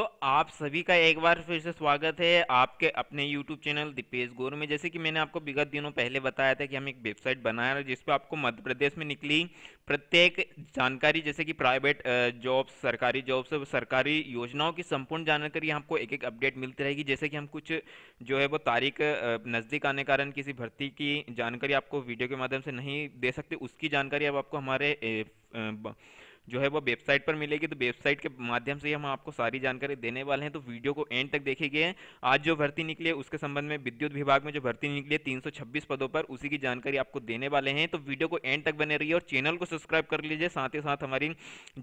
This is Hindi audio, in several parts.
तो आप सभी का एक बार फिर से स्वागत है आपके अपने YouTube चैनल दीपेश गोर में जैसे कि मैंने आपको विगत दिनों पहले बताया था कि हम एक वेबसाइट बनाया है जिस पर आपको मध्य प्रदेश में निकली प्रत्येक जानकारी जैसे कि प्राइवेट जॉब सरकारी जॉब सरकारी योजनाओं की संपूर्ण जानकारी आपको एक एक अपडेट मिलती रहेगी जैसे कि हम कुछ जो है वो तारीख नज़दीक आने कारण किसी भर्ती की जानकारी आपको वीडियो के माध्यम से नहीं दे सकते उसकी जानकारी अब आपको हमारे जो है वो वेबसाइट पर मिलेगी तो वेबसाइट के माध्यम से हम आपको सारी जानकारी देने वाले हैं तो वीडियो को एंड तक देखेंगे आज जो भर्ती निकली है उसके संबंध में विद्युत विभाग में जो भर्ती निकली है तीन पदों पर उसी की जानकारी आपको देने वाले हैं तो वीडियो को एंड तक बने रही और चैनल को सब्सक्राइब कर लीजिए साथ ही साथ हमारी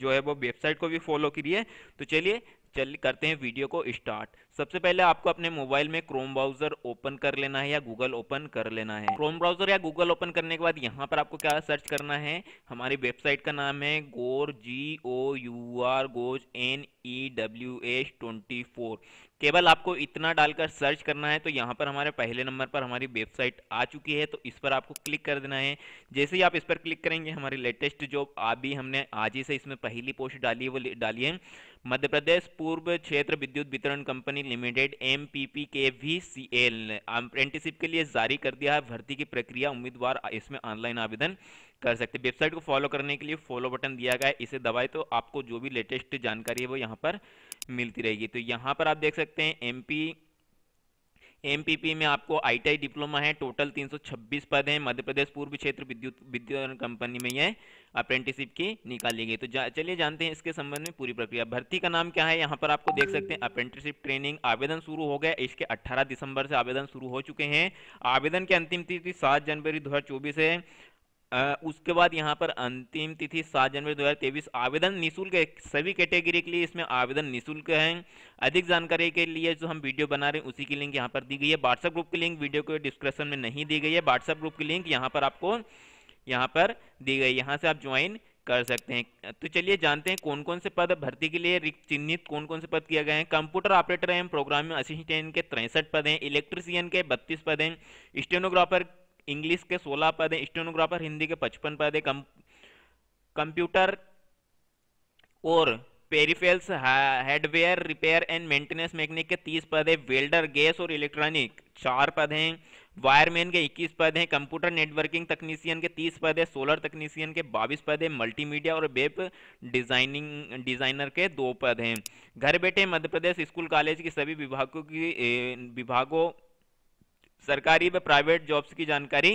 जो है वो वेबसाइट को भी फॉलो करिए तो चलिए चल करते हैं वीडियो को स्टार्ट सबसे पहले आपको अपने मोबाइल में क्रोम ब्राउजर ओपन कर लेना है या गूगल ओपन कर लेना है क्रोम ब्राउजर या गूगल ओपन करने के बाद यहाँ पर आपको क्या सर्च करना है हमारी वेबसाइट का नाम है Gour G O U R गोज N E W H twenty four केवल आपको इतना डालकर सर्च करना है तो यहाँ पर हमारे पहले नंबर पर हमारी वेबसाइट आ चुकी है तो इस पर आपको क्लिक कर देना है जैसे ही आप इस पर क्लिक करेंगे हमारी लेटेस्ट जॉब अभी हमने आज ही से इसमें पहली पोस्ट डाली है वो डाली है मध्य प्रदेश पूर्व क्षेत्र विद्युत वितरण company limited M P P K V C L ने अप्रेंटिसिप के लिए जारी कर दिया है भर्ती की प्रक्रिया उम्मीदवार इसमें ऑनलाइन आवेदन कर सकते वेबसाइट को फॉलो करने के लिए फॉलो बटन दिया गया है इसे दबाए तो आपको जो भी लेटेस्ट जानकारी है वो यहाँ पर मिलती रहेगी तो यहाँ पर आप देख सकते हैं एम पी एमपीपी में आपको आईटीआई डिप्लोमा है टोटल 326 पद हैं मध्य प्रदेश पूर्व क्षेत्र विद्युत विद्युत कंपनी में यह अप्रेंटिसशिप की निकाली गई तो जा, चलिए जानते हैं इसके संबंध में पूरी प्रक्रिया भर्ती का नाम क्या है यहाँ पर आपको देख सकते हैं अप्रेंटिसशिप ट्रेनिंग आवेदन शुरू हो गया इसके 18 दिसंबर से आवेदन शुरू हो चुके हैं आवेदन की अंतिम तिथि सात जनवरी दो है उसके बाद यहाँ पर अंतिम तिथि सात जनवरी दो हजार तेईस आवेदन निःशुल्क है सभी कैटेगरी के, लिए इसमें आवेदन निःशुल्क है अधिक जानकारी के लिए जो हम वीडियो बना रहे हैं उसी की लिंक यहाँ पर दी गई है व्हाट्सएप ग्रुप की लिंक वीडियो के डिस्क्रिप्शन में नहीं दी गई है व्हाट्सएप ग्रुप की लिंक यहाँ पर आपको यहाँ पर दी गई यहाँ से आप ज्वाइन कर सकते हैं तो चलिए जानते हैं कौन कौन से पद भर्ती के लिए चिन्हित कौन कौन से पद किया गए हैं कंप्यूटर ऑपरेटर एवं प्रोग्रामिंग असिस्टेंट के तिरसठ पद हैं इलेक्ट्रिसियन के बत्तीस पद हैं स्टेनोग्राफर इंग्लिश के 16 पद हैं स्टेनोग्राफर हिंदी के 55 पद है कंप्यूटर और peripherals hardware repair and maintenance mechanic के 30 पद है वेल्डर गैस और इलेक्ट्रॉनिक चार पद हैं वायरमैन के 21 पद हैं कंप्यूटर नेटवर्किंग तकनीशियन के 30 पद है सोलर तकनीशियन के 22 पद है मल्टीमीडिया और वेब डिजाइनिंग डिजाइनर के दो पद हैं घर बैठे मध्य प्रदेश स्कूल कॉलेज के सभी विभागों की विभागों सरकारी व प्राइवेट जॉब्स की जानकारी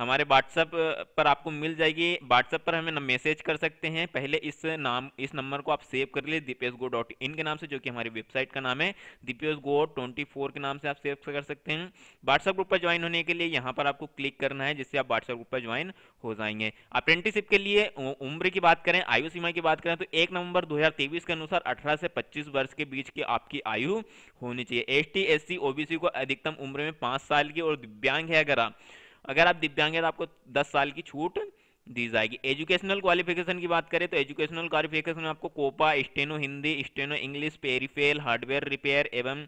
हमारे व्हाट्सएप पर आपको मिल जाएगी व्हाट्सएप पर हमें मैसेज कर सकते हैं पहले इस नाम इस नंबर को आप सेव कर लिए दीपेश गो डॉट इन के नाम से जो कि हमारी वेबसाइट का नाम है दीपेश गो ट्वेंटी फोर के नाम से आप सेव कर सकते हैं व्हाट्सएप ग्रुप पर ज्वाइन होने के लिए यहाँ पर आपको क्लिक करना है जिससे आप व्हाट्सएप ग्रुप पर ज्वाइन हो जाएंगे अप्रेंटिसिप के लिए उम्र की बात करें आयु सीमा की बात करें तो एक नवंबर दो के अनुसार अठारह से पच्चीस वर्ष के बीच की आपकी आयु होनी चाहिए S T S C OBC को अधिकतम उम्र में पाँच साल की और दिव्यांग है अगर आप अगर आप दिव्यांग हैं तो आपको दस साल की छूट दी जाएगी एजुकेशनल क्वालिफिकेशन की बात करें तो एजुकेशनल क्वालिफिकेशन में आपको COPA steno Hindi steno English peripheral hardware repair एवं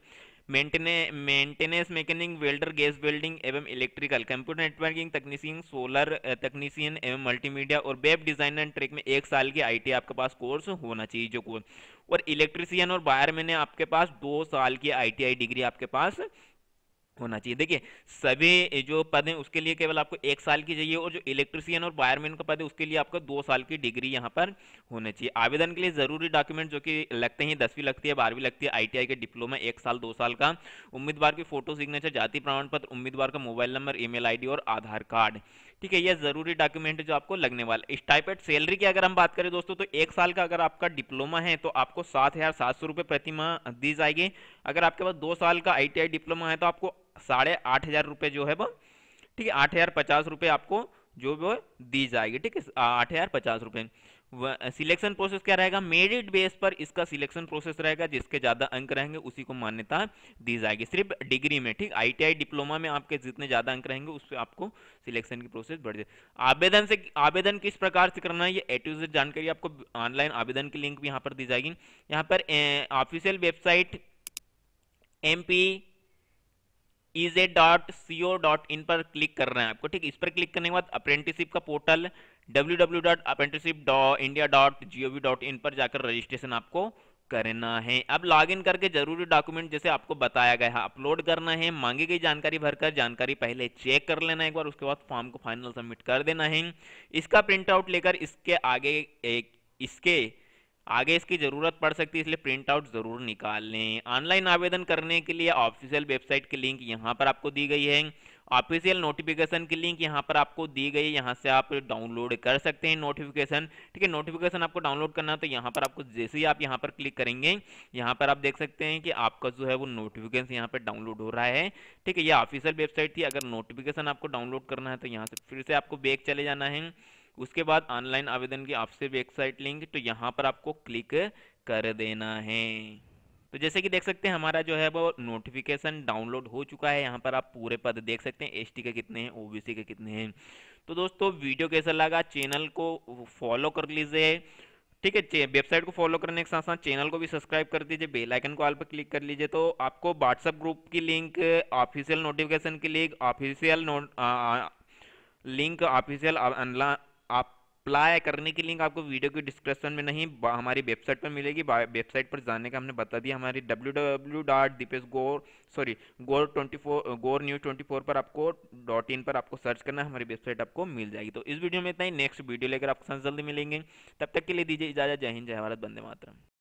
मेंटेने maintenance mechanic welder gas welding एवं electrical computer networking technician solar technician एवं मल्टीमीडिया और वेब डिजाइन एंड ट्रेक में एक साल की आईटी आपके पास कोर्स होना चाहिए जो कोर्स और इलेक्ट्रीशियन और बायर मैंने आपके पास दो साल की आईटीआई डिग्री आपके पास होना चाहिए देखिए सभी जो पद हैं उसके लिए केवल आपको एक साल की चाहिए और जो इलेक्ट्रिसियन और वायरमैन का पद है उसके लिए आपको दो साल की डिग्री यहाँ पर होना चाहिए आवेदन के लिए ज़रूरी डॉक्यूमेंट जो कि लगते हैं दसवीं लगती है बारहवीं लगती है आईटीआई के डिप्लोमा एक साल दो साल का उम्मीदवार की फोटो सिग्नेचर जाति प्रमाण पत्र उम्मीदवार का मोबाइल नंबर ईमेल मेल और आधार कार्ड ठीक है यह जरूरी डॉक्यूमेंट जो आपको लगने वाला इस टाइप सैलरी की अगर हम बात करें दोस्तों तो एक साल का अगर आपका डिप्लोमा है तो आपको सात हज़ार सात सौ रुपये प्रतिमा दी जाएगी अगर आपके पास दो साल का आईटीआई डिप्लोमा है तो आपको साढ़े आठ हज़ार रुपये जो है वो ठीक है आठ हज़ार पचास रुपये आपको जो वो दी जाएगी ठीक है आठ हज़ार पचास रुपये सिलेक्शन प्रोसेस क्या रहेगा मेरिट बेस पर इसका सिलेक्शन प्रोसेस रहेगा जिसके ज़्यादा अंक रहेंगे उसी को मान्यता दी जाएगी सिर्फ डिग्री में ठीक आईटीआई डिप्लोमा में आपके जितने ज़्यादा अंक रहेंगे उससे आपको सिलेक्शन की प्रोसेस बढ़ जाए आवेदन से आवेदन किस प्रकार से करना है ये ए जानकारी आपको ऑनलाइन आवेदन की लिंक भी यहाँ पर दी जाएगी यहाँ पर official website M P is A dot C O dot in पर क्लिक रहे हैं आपको ठीक इस पर क्लिक करने के बाद अप्रेंटिसिप का portal W W dot apprenticeship India dot G O V dot in पर जाकर रजिस्ट्रेशन आपको करना है अब लॉगिन करके जरूरी डॉक्यूमेंट जैसे आपको बताया गया है अपलोड करना है मांगी गई जानकारी भरकर जानकारी पहले चेक कर लेना है एक बार उसके बाद फॉर्म को फाइनल सबमिट कर देना है इसका प्रिंटआउट लेकर इसके आगे एक इसके आगे इसकी ज़रूरत पड़ सकती है इसलिए प्रिंट आउट ज़रूर निकाल लें ऑनलाइन आवेदन करने के लिए ऑफिशियल वेबसाइट की लिंक यहाँ पर आपको दी गई है ऑफिशियल नोटिफिकेशन की लिंक यहाँ पर आपको दी गई है यहाँ से आप डाउनलोड कर सकते हैं नोटिफिकेशन ठीक है नोटिफिकेशन आपको डाउनलोड करना है तो यहाँ पर आपको जैसे ही आप यहाँ पर क्लिक करेंगे यहाँ पर आप देख सकते हैं कि आपका जो है वो नोटिफिकेशन यहाँ पर डाउनलोड हो रहा है ठीक है ये ऑफिशियल वेबसाइट थी अगर नोटिफिकेशन आपको डाउनलोड करना है तो यहाँ से फिर से आपको बैग चले जाना है उसके बाद ऑनलाइन आवेदन की आपसे वेबसाइट लिंक तो यहाँ पर आपको क्लिक कर देना है तो जैसे कि देख सकते हैं हमारा जो है वो नोटिफिकेशन डाउनलोड हो चुका है यहाँ पर आप पूरे पद देख सकते हैं एसटी के कितने हैं ओबीसी के कितने हैं तो दोस्तों वीडियो कैसा लगा चैनल को फॉलो कर लीजिए ठीक है वेबसाइट को फॉलो करने के साथ साथ चैनल को भी सब्सक्राइब कर दीजिए बेल आइकन को ऑल पर क्लिक कर लीजिए तो आपको व्हाट्सअप ग्रुप की लिंक ऑफिशियल नोटिफिकेशन की link official link official apply करने की लिंक आपको वीडियो के डिस्क्रिप्शन में नहीं हमारी वेबसाइट पर मिलेगी वेबसाइट पर जाने का हमने बता दिया हमारी W W dot Dipesh Gour sorry Gour twenty four Gour news twenty four पर आपको डॉट इन पर आपको सर्च करना है हमारी वेबसाइट आपको मिल जाएगी तो इस वीडियो में इतना ही नेक्स्ट वीडियो लेकर आपको जल्दी मिलेंगे तब तक के लिए दीजिए इजाज़त जय हिंद जय भारत बंदे मातरम